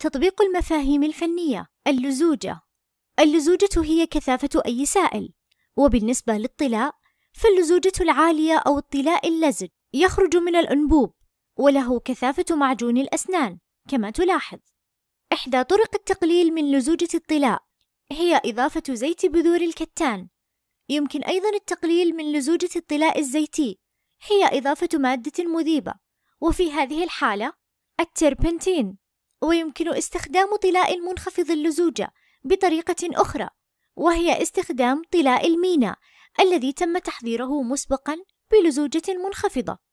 تطبيق المفاهيم الفنية اللزوجة اللزوجة هي كثافة أي سائل وبالنسبة للطلاء فاللزوجة العالية أو الطلاء اللزج يخرج من الأنبوب وله كثافة معجون الأسنان كما تلاحظ إحدى طرق التقليل من لزوجة الطلاء هي إضافة زيت بذور الكتان يمكن أيضا التقليل من لزوجة الطلاء الزيتي هي إضافة مادة مذيبة وفي هذه الحالة التربنتين ويمكن استخدام طلاء منخفض اللزوجة بطريقة أخرى وهي استخدام طلاء المينا الذي تم تحضيره مسبقا بلزوجة منخفضة